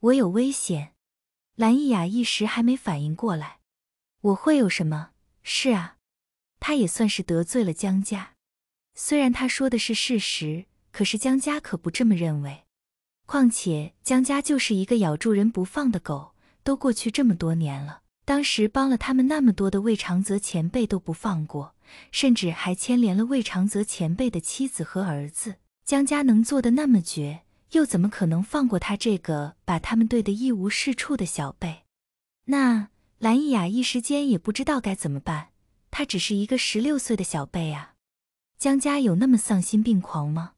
我有危险！兰依雅一时还没反应过来。我会有什么？是啊，他也算是得罪了江家。虽然他说的是事实，可是江家可不这么认为。况且江家就是一个咬住人不放的狗。都过去这么多年了，当时帮了他们那么多的魏长泽前辈都不放过，甚至还牵连了魏长泽前辈的妻子和儿子。江家能做的那么绝？又怎么可能放过他这个把他们对得一无是处的小辈？那蓝依雅一时间也不知道该怎么办。他只是一个十六岁的小辈啊，江家有那么丧心病狂吗？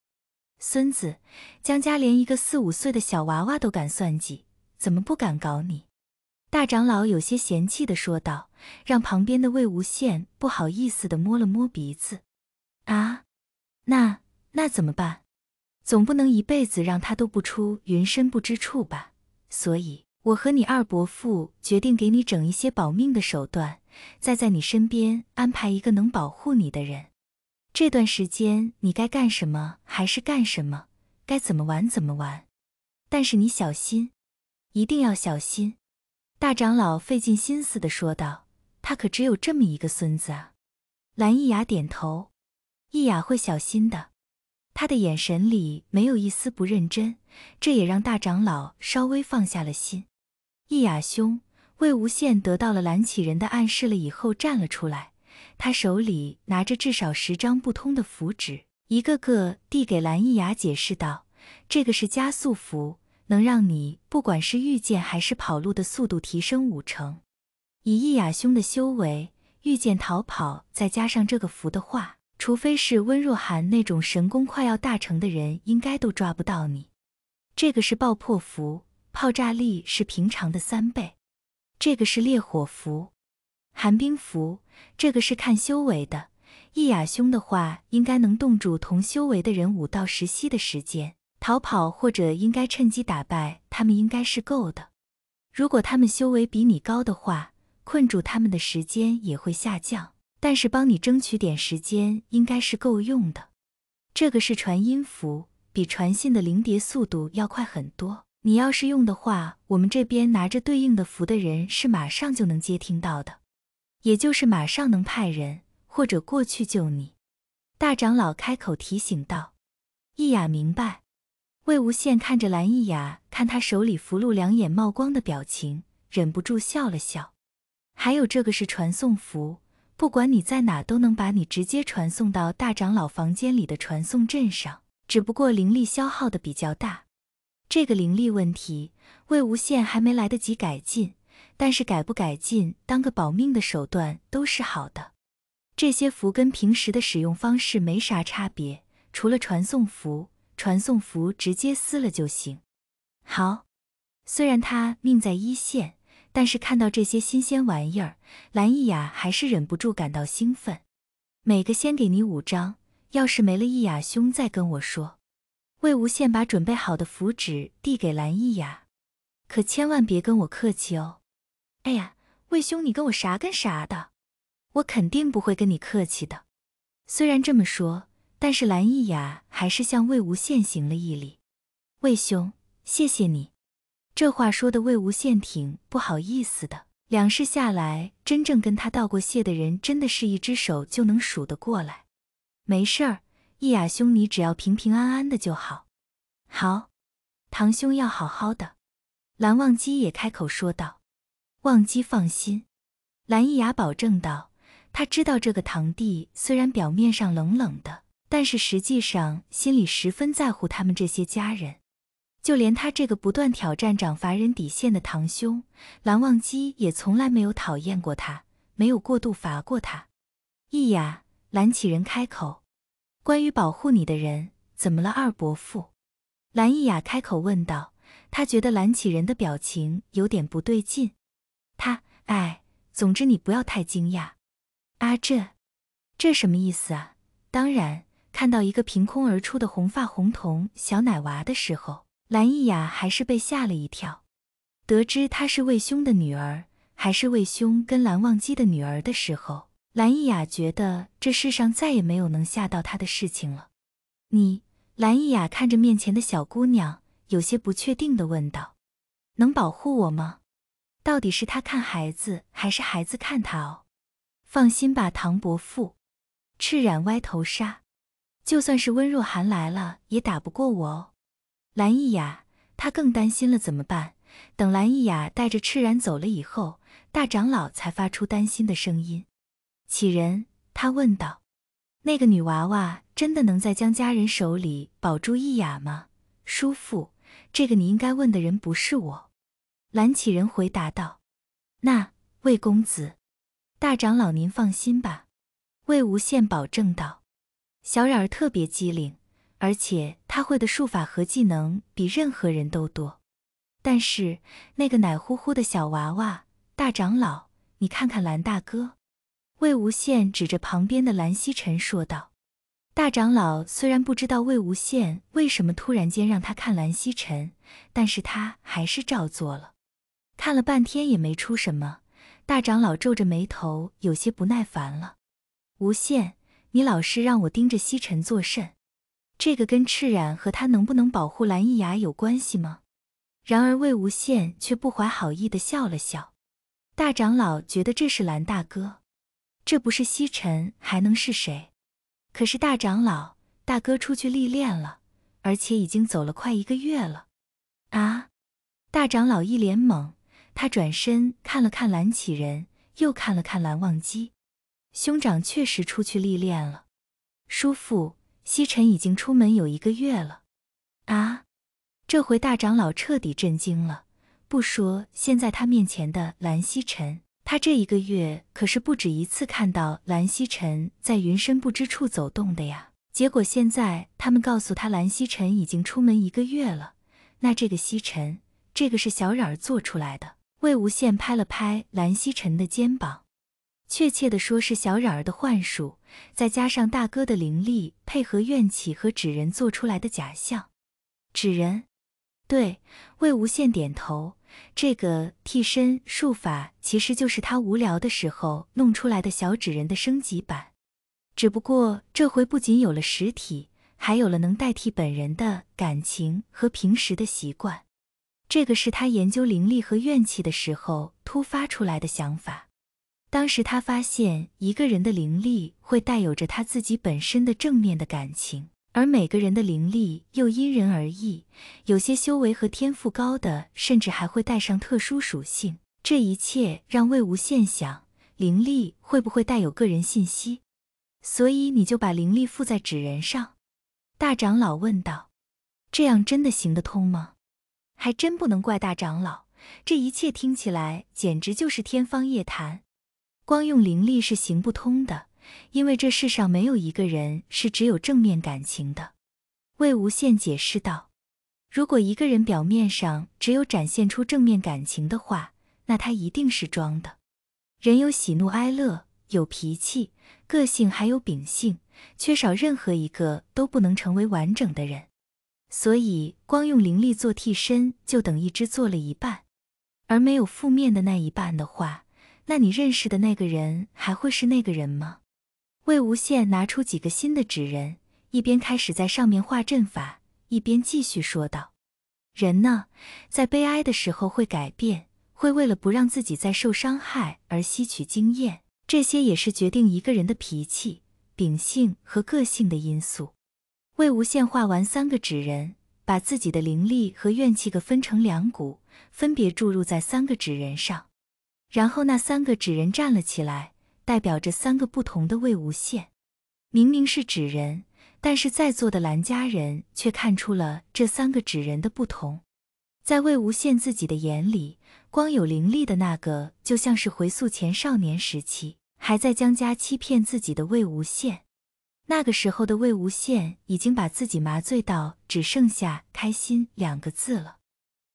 孙子，江家连一个四五岁的小娃娃都敢算计，怎么不敢搞你？大长老有些嫌弃的说道，让旁边的魏无羡不好意思的摸了摸鼻子。啊，那那怎么办？总不能一辈子让他都不出云深不知处吧？所以我和你二伯父决定给你整一些保命的手段，再在你身边安排一个能保护你的人。这段时间你该干什么还是干什么，该怎么玩怎么玩。但是你小心，一定要小心！大长老费尽心思的说道。他可只有这么一个孙子啊。蓝逸雅点头，逸雅会小心的。他的眼神里没有一丝不认真，这也让大长老稍微放下了心。易雅兄，魏无羡得到了蓝启人的暗示了以后站了出来，他手里拿着至少十张不通的符纸，一个个递给蓝易雅，解释道：“这个是加速符，能让你不管是御剑还是跑路的速度提升五成。以易雅兄的修为，御剑逃跑再加上这个符的话。”除非是温若寒那种神功快要大成的人，应该都抓不到你。这个是爆破符，爆炸力是平常的三倍。这个是烈火符，寒冰符。这个是看修为的。易雅兄的话，应该能冻住同修为的人五到十息的时间。逃跑或者应该趁机打败他们，应该是够的。如果他们修为比你高的话，困住他们的时间也会下降。但是帮你争取点时间应该是够用的。这个是传音符，比传信的灵蝶速度要快很多。你要是用的话，我们这边拿着对应的符的人是马上就能接听到的，也就是马上能派人或者过去救你。大长老开口提醒道。易雅明白。魏无羡看着蓝易雅看他手里符箓两眼冒光的表情，忍不住笑了笑。还有这个是传送符。不管你在哪，都能把你直接传送到大长老房间里的传送阵上，只不过灵力消耗的比较大。这个灵力问题，魏无羡还没来得及改进，但是改不改进，当个保命的手段都是好的。这些符跟平时的使用方式没啥差别，除了传送符，传送符直接撕了就行。好，虽然他命在一线。但是看到这些新鲜玩意儿，蓝易雅还是忍不住感到兴奋。每个先给你五张，要是没了，易雅兄再跟我说。魏无羡把准备好的符纸递给蓝易雅，可千万别跟我客气哦。哎呀，魏兄你跟我啥跟啥的，我肯定不会跟你客气的。虽然这么说，但是蓝易雅还是向魏无羡行了一礼。魏兄，谢谢你。这话说的魏无羡挺不好意思的。两世下来，真正跟他道过谢的人，真的是一只手就能数得过来。没事儿，易雅兄，你只要平平安安的就好。好，堂兄要好好的。蓝忘机也开口说道：“忘机放心。”蓝易雅保证道：“他知道这个堂弟虽然表面上冷冷的，但是实际上心里十分在乎他们这些家人。”就连他这个不断挑战掌罚人底线的堂兄蓝忘机，也从来没有讨厌过他，没有过度罚过他。易雅，蓝启仁开口：“关于保护你的人，怎么了，二伯父？”蓝易雅开口问道，他觉得蓝启仁的表情有点不对劲。他哎，总之你不要太惊讶。阿这，这什么意思啊？当然，看到一个凭空而出的红发红瞳小奶娃的时候。蓝逸雅还是被吓了一跳。得知她是魏兄的女儿，还是魏兄跟蓝忘机的女儿的时候，蓝逸雅觉得这世上再也没有能吓到她的事情了。你，蓝逸雅看着面前的小姑娘，有些不确定的问道：“能保护我吗？”到底是她看孩子，还是孩子看她哦？放心吧，唐伯父。赤染歪头杀，就算是温若寒来了，也打不过我哦。蓝逸雅，她更担心了，怎么办？等蓝逸雅带着赤然走了以后，大长老才发出担心的声音。启人，他问道：“那个女娃娃真的能在江家人手里保住逸雅吗？”叔父，这个你应该问的人不是我。”蓝启仁回答道。“那魏公子，大长老您放心吧。”魏无羡保证道。“小冉儿特别机灵。”而且他会的术法和技能比任何人都多，但是那个奶乎乎的小娃娃，大长老，你看看蓝大哥。魏无羡指着旁边的蓝曦臣说道。大长老虽然不知道魏无羡为什么突然间让他看蓝曦臣，但是他还是照做了。看了半天也没出什么，大长老皱着眉头，有些不耐烦了。无羡，你老是让我盯着曦臣作甚？这个跟赤染和他能不能保护蓝一雅有关系吗？然而魏无羡却不怀好意地笑了笑。大长老觉得这是蓝大哥，这不是西尘还能是谁？可是大长老大哥出去历练了，而且已经走了快一个月了。啊！大长老一脸懵，他转身看了看蓝启仁，又看了看蓝忘机。兄长确实出去历练了，叔父。西尘已经出门有一个月了，啊！这回大长老彻底震惊了。不说现在他面前的蓝西臣，他这一个月可是不止一次看到蓝西臣在云深不知处走动的呀。结果现在他们告诉他蓝西臣已经出门一个月了，那这个西沉，这个是小冉儿做出来的。魏无羡拍了拍蓝西臣的肩膀。确切的说，是小冉儿的幻术，再加上大哥的灵力配合怨气和纸人做出来的假象。纸人，对，魏无羡点头。这个替身术法其实就是他无聊的时候弄出来的小纸人的升级版，只不过这回不仅有了实体，还有了能代替本人的感情和平时的习惯。这个是他研究灵力和怨气的时候突发出来的想法。当时他发现，一个人的灵力会带有着他自己本身的正面的感情，而每个人的灵力又因人而异，有些修为和天赋高的，甚至还会带上特殊属性。这一切让魏无羡想，灵力会不会带有个人信息？所以你就把灵力附在纸人上，大长老问道：“这样真的行得通吗？”还真不能怪大长老，这一切听起来简直就是天方夜谭。光用灵力是行不通的，因为这世上没有一个人是只有正面感情的。魏无羡解释道：“如果一个人表面上只有展现出正面感情的话，那他一定是装的。人有喜怒哀乐，有脾气、个性，还有秉性，缺少任何一个都不能成为完整的人。所以，光用灵力做替身，就等一只做了一半，而没有负面的那一半的话。”那你认识的那个人还会是那个人吗？魏无羡拿出几个新的纸人，一边开始在上面画阵法，一边继续说道：“人呢，在悲哀的时候会改变，会为了不让自己再受伤害而吸取经验，这些也是决定一个人的脾气、秉性和个性的因素。”魏无羡画完三个纸人，把自己的灵力和怨气各分成两股，分别注入在三个纸人上。然后那三个纸人站了起来，代表着三个不同的魏无羡。明明是纸人，但是在座的蓝家人却看出了这三个纸人的不同。在魏无羡自己的眼里，光有灵力的那个就像是回溯前少年时期，还在江家欺骗自己的魏无羡。那个时候的魏无羡已经把自己麻醉到只剩下开心两个字了，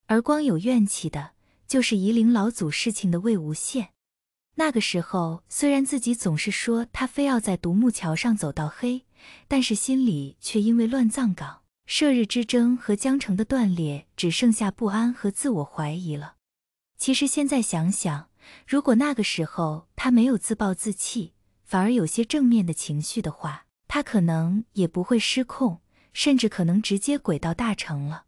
而光有怨气的。就是夷陵老祖事情的魏无羡，那个时候虽然自己总是说他非要在独木桥上走到黑，但是心里却因为乱葬岗、射日之争和江城的断裂，只剩下不安和自我怀疑了。其实现在想想，如果那个时候他没有自暴自弃，反而有些正面的情绪的话，他可能也不会失控，甚至可能直接鬼到大城了。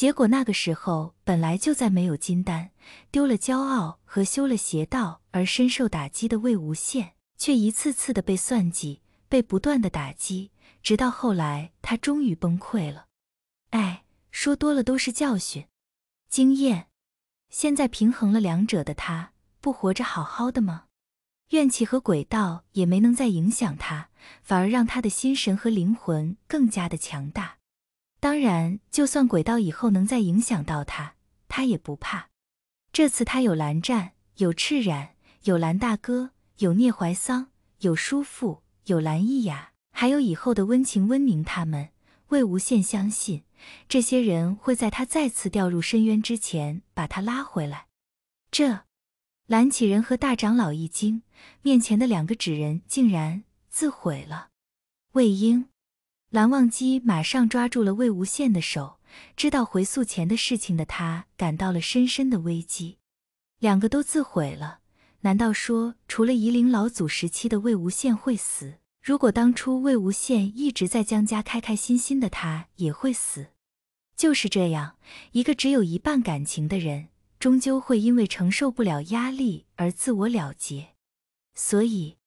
结果那个时候本来就在没有金丹，丢了骄傲和修了邪道而深受打击的魏无羡，却一次次的被算计，被不断的打击，直到后来他终于崩溃了。哎，说多了都是教训，经验。现在平衡了两者的他，不活着好好的吗？怨气和鬼道也没能再影响他，反而让他的心神和灵魂更加的强大。当然，就算鬼道以后能再影响到他，他也不怕。这次他有蓝湛，有赤染，有蓝大哥，有聂怀桑，有叔父，有蓝逸雅，还有以后的温情、温宁他们。魏无羡相信，这些人会在他再次掉入深渊之前把他拉回来。这，蓝启仁和大长老一惊，面前的两个纸人竟然自毁了。魏婴。蓝忘机马上抓住了魏无羡的手，知道回溯前的事情的他感到了深深的危机。两个都自毁了，难道说除了夷陵老祖时期的魏无羡会死？如果当初魏无羡一直在江家开开心心的，他也会死。就是这样，一个只有一半感情的人，终究会因为承受不了压力而自我了结。所以。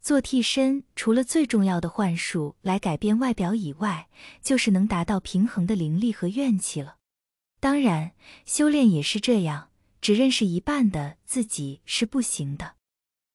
做替身，除了最重要的幻术来改变外表以外，就是能达到平衡的灵力和怨气了。当然，修炼也是这样，只认识一半的自己是不行的。